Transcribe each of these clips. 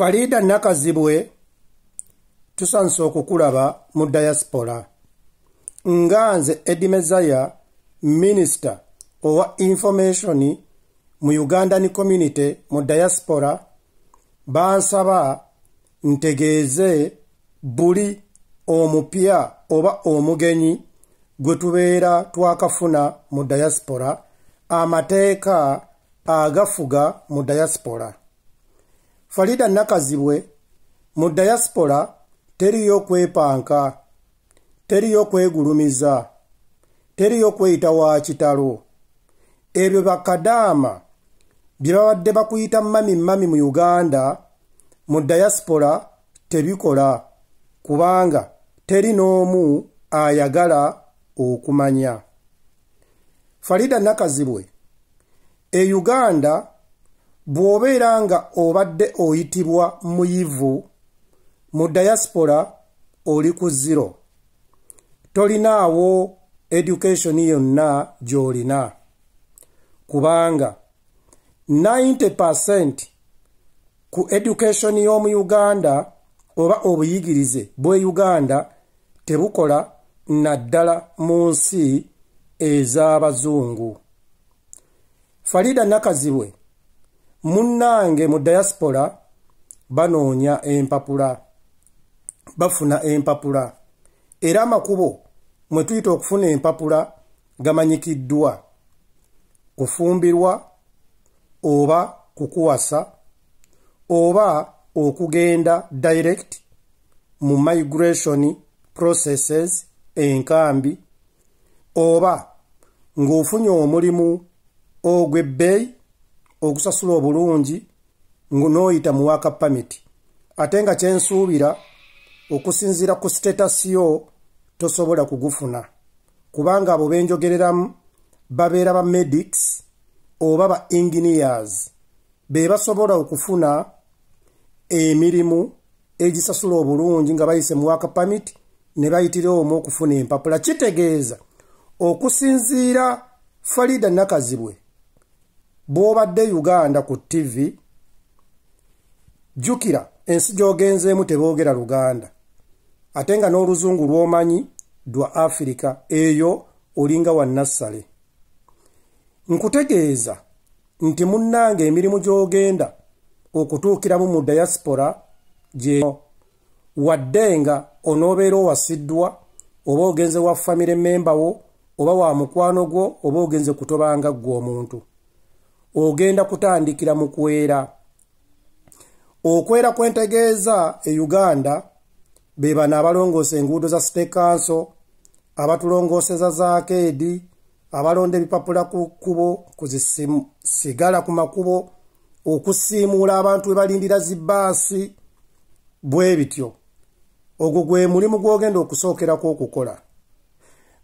falida nakazibwe tusanyusa okukulaba mu dayasipola nga nze edimezaya minisita owa infomationi mu ugandan community mu dayasipola bansaba ntegeeze buli omupya oba omugenyi gwe tubeera twakafuna mu dayasipola amateeka agafuga mu dayasipola farida nakazibwe mu dayasipola teriyokwepanka teriyokwegulumiza teriyokweyita wa kitalo ebyo bakadaama bye babadde bakuyita mami mami mu uganda mu dayasipola tebikola kubanga teri n'omu ayagala okumanya farida nakazibwe e uganda bw'obeera nga obadde oyitibwa muyivu mu dayasipola oli ku ziro tolinaawo edukeshoni yonna gy'olina kubanga 90% ku edukeshoni y'omu uganda oba obuyigirize bw'e uganda tebukola naddala mu nsi ez'abazungu farida nakazibwe munnange mu diaspora banoonya empapula bafuna empapula era amakubo mwe tuyita okufuna empapula gamanyikiddwa kufumbirwa oba kukuwasa oba okugenda direct mu migration processes enkambi oba ng'ofunye omulimu ogw'ebbeeyi okusasula obulungi noyita muwaaka pamiti ate nga kyensuubira okusinziira ku sitetasiyo tosobola kugufuna kubanga abo benjogereramu babeera ba medics oba ba inginiyers be basobola okufuna emirimu egisasula obulungi nga bayise muwaaka pamiti ne bayitira omu okufuna empapula kitegeeza okusinziira farida nakazibwe bw'obadde uganda ku tv jjukira ensi gy'ogenzeemu teboogera luganda ate nga n'oluzungu lw'omanyi dwa afirika eyo olinga wannassale nkutegeeza nti munnanga emirimu gy'ogenda okutuukiramu mu dayasipora gye wadde nga onoobeera owasiddwa oba ogenze wa famire mmemba wo oba wa mukwano gwo oba ogenze kutobanga ggwe omuntu ogenda kutandikira mu kwera okwera kwentegeeza e uganda be bano abalongoosa enguudo za state council abatulongooseza zakeedi abalonda ebipapula ku kkubo kuzisigala ku makubo okusiimuula abantu we balindira zibbaasi bwe bityo ogwo gwe mulimu gw'ogenda okusookerako okukola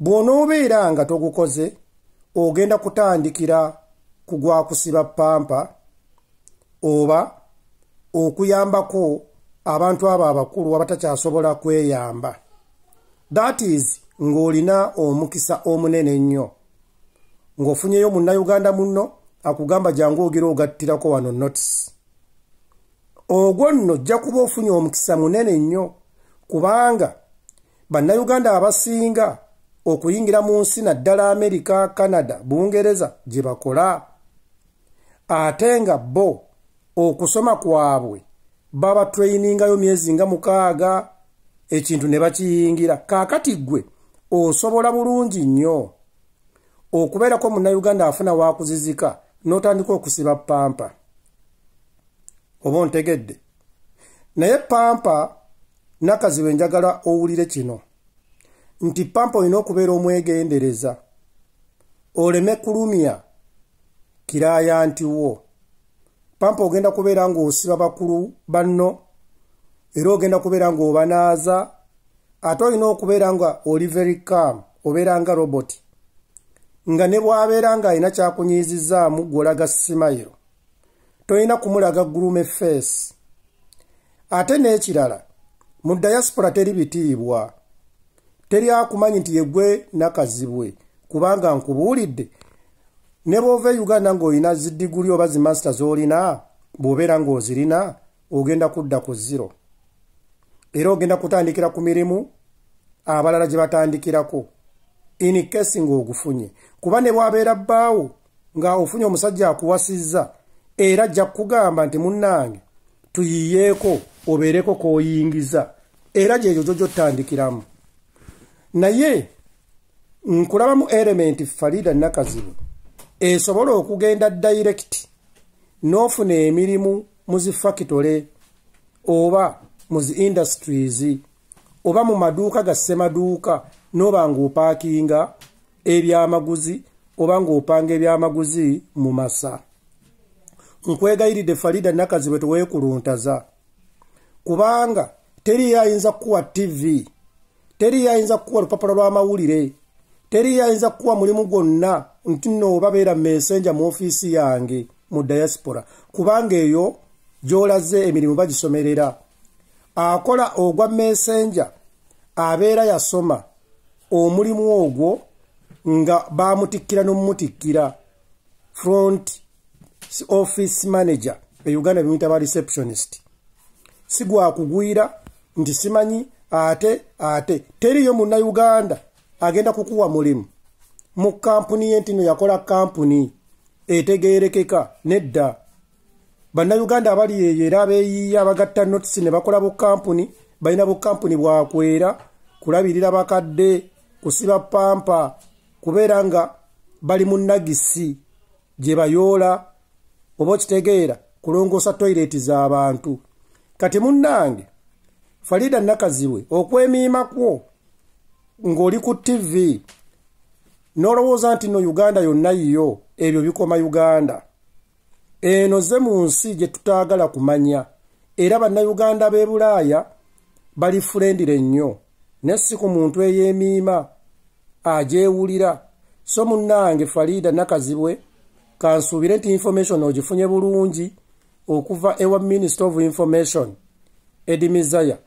bw'onoobeera nga togukoze ogenda kutandikira kugwa kusiba pampa oba okuyambako abantu abo abakulu abatakyasobola kweyamba thatis ng'olina omukisa omunene ennyo ng'ofunyeyo munnayuganda muno akugamba jangu ogera ogattirako wano notis ogwo nno jja kuba ofunye omukisa munene nnyo kubanga bannayuganda abasinga okuyingira mu nsi naddala amerika canada bungereza gye bakola ate nga bo okusoma kwabwe babatrayiningayo myezi nga mukaaga ekintu ne bakiyingira kaakati ggwe osobola bulungi nnyo okubeerako munnauganda afuna wakuzizika n'otandika okusiba pampa oba ontegedde naye pampa nakazibwe enjagala owulire kino nti pampa olina okubeera omwegendereza oleme kulumya kiraaya ntiwo pampa ogenda kubeera ng'osiba bakulu banno era ogenda kubeera ng'obanaaza ate olina okubeera nga oli very calm obeera nga roboti nga ne bw'abeera ng'alina kyakunyiyizizaamu gw'olaga simayiro tolina kumulaga gurume feesi ate n'ekirala mu dayasipola teri bitiibwa teri akumanyi nti yegwe nakazibwe kubanga nkubuulidde ne bwova e uganda ng'olina ziddiguli oba zimasita z'olina bw'obeera ng'ozirina ogenda kudda ku ziro era ogenda kutandikira ku mirimu abalala gye batandikirako inikesi ng'ogufunye kuba ne bwabeera bbaawo nga ofunye omusajja akuwasizza era ajja kukugamba nti munnange tuyiyeeko obeereko k'oyingiza era gyegyo gyo gyotandikiramu naye nkulabamu erementi farida nakazibu esobole okugenda direct n'ofuna emirimu mu zi fakitole oba mu zi industries oba mu maduuka gassemaduuka n'oba ng'opaakinga ebyamaguzi oba ng'opanga ebyamaguzi mu masa nkwegayiridde farida nakazi bwe tewekuluntaza kubanga teriyo ayinza kukuwa tv teriyo ayinza kukuwa lupapula lw'amawulire teriyayinza kukuwa mulimu gwonna nti noobabeera mumensenja mu ofiisi yange mu dayasipora kubanga eyo gyolaze emirimu bagisomerera akola ogwa mensenja abeera yasoma omulimu ogwo nga bamutikkira nomumutikkira front office manager e uganda bemuyitaba receptionist sigwakugwira nti simanyi ate ate teriyo munauganda agenda kukuwa mulimu mu kampuni yentino yakola kampuni etegerekeka nedda bannayuganda abali eyo era abeeyiya abagatta notisi ne bakola bukampuni balina bukampuni bwakwera kulabirira bakadde kusiba pampa kubeera nga bali mu nagisi gye bayoola oba okitegeera kulongoosa toyireeti z'abantu kati munnange farida nakazibwe okwemiima kwo ng'oli ku tivi n'olowooza nti no uganda yonna yiyo ebyo bikoma uganda eno ze mu nsi gye tutaagala kumanya era bannayuganda b'e bulaaya bali fulendire nnyo ne si ku muntu ey'emiima agyewulira so munnange faliida nakazibwe kansuubire nti information ogifunye bulungi okuva ewa minister of information edimizaya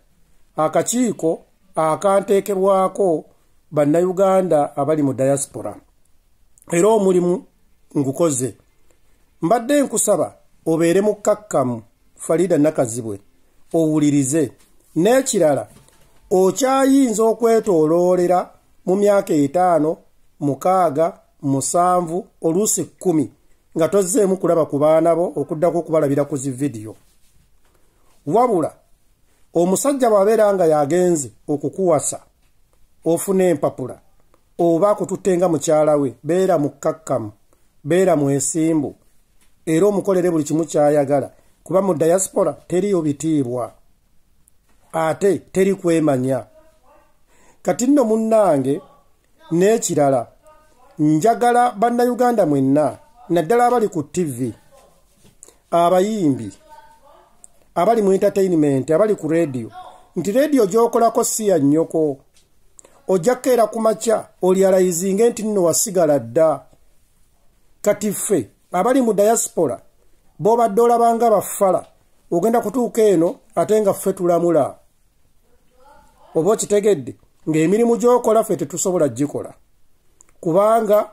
akakiiko akanteekerwako bannayuganda abali mu dayasipora era omulimu ngukoze mbadde nkusaba obeere mu kakkamu falida nakazibwe owulirize n'ekirala okyayinza okwetoloolera mu myaka etaano mukaaga musanvu oluusi kkumi nga tozzeemu kulaba ku baana bo okuddako okubalabira ku zividiyo wabula omusajja bw'abeera nga yagenze okukuwasa ofuna empapula oba akututtenga mukyala we beera mukkakkamu beera mwesimbu era omukolere buli kimu kyayagala kuba mu dayasipola teriyo bitiibwa ate teri kwemanya kati nno munnange n'ekirala njagala bannayuganda mwenna naddala abali ku ttivvi abayimbi abali mu entertainment abali ku rediyo nti rediyo gyokolako si ya nnyoko ojja kukeera ku makya olyalayizinge nti nno wasigala dda kati ffe abali mu dayasipola boobadde olabanga baffala ogenda kutuuka eno ate nga ffe tulamula oba okitegedde ng'emirimu gy'okola ffe tetusobola gikola kubanga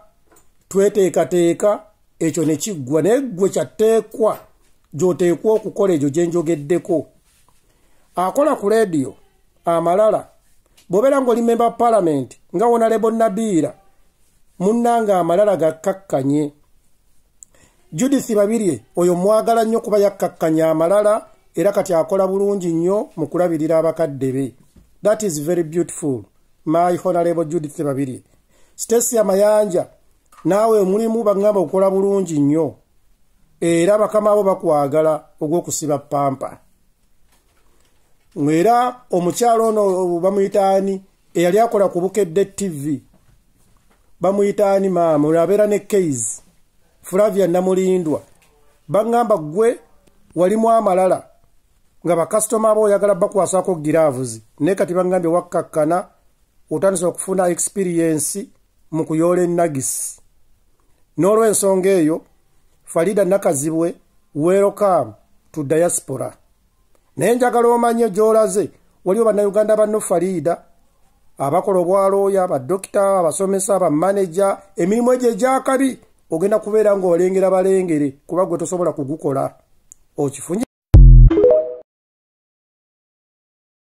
tweteekateeka ekyo ne kiggwa naye ggwe kyateekwa gyoteekwa okukola egyo gye njogeddeko akola ku leediyo amalala bw'obeera ng'oli memba paalamenti nga wonalebo nabiira munnanga amalala gakkakkanye judisi babirye oyo mwagala nnyo kuba yakkakkanya amalala era kati akola bulungi nnyo mu kulabirira abakadde be that is very beautiful my honorable judith babirye stasia mayanja naawe omulimu bagamba okukola bulungi nnyo era bakamaabo bakwagala ogwokusiba pampa era omukyalo ono bamuyitaani eyali akola ku bukedde tivi bamuyitaani maama abeera ne kase furavia namulindwa bagamba gwe walimu amalala nga bakasitoma aba oyagala bakwasako giravuzi naye kati bagambye wakkakkana otandisa okufuna experiensi mu kuyoola enagisi n'olwensonga eyo farida nakazibwe welokamu tu diaspora naye njagala omanye gyolaze waliwo bannayuganda banno farida abakola obwaloya badokita abasomesa bamaneja emirimu egyo egyakabi ogenda kubeera ngaolengera balengere kuba gwe tosobola kugukola okifunye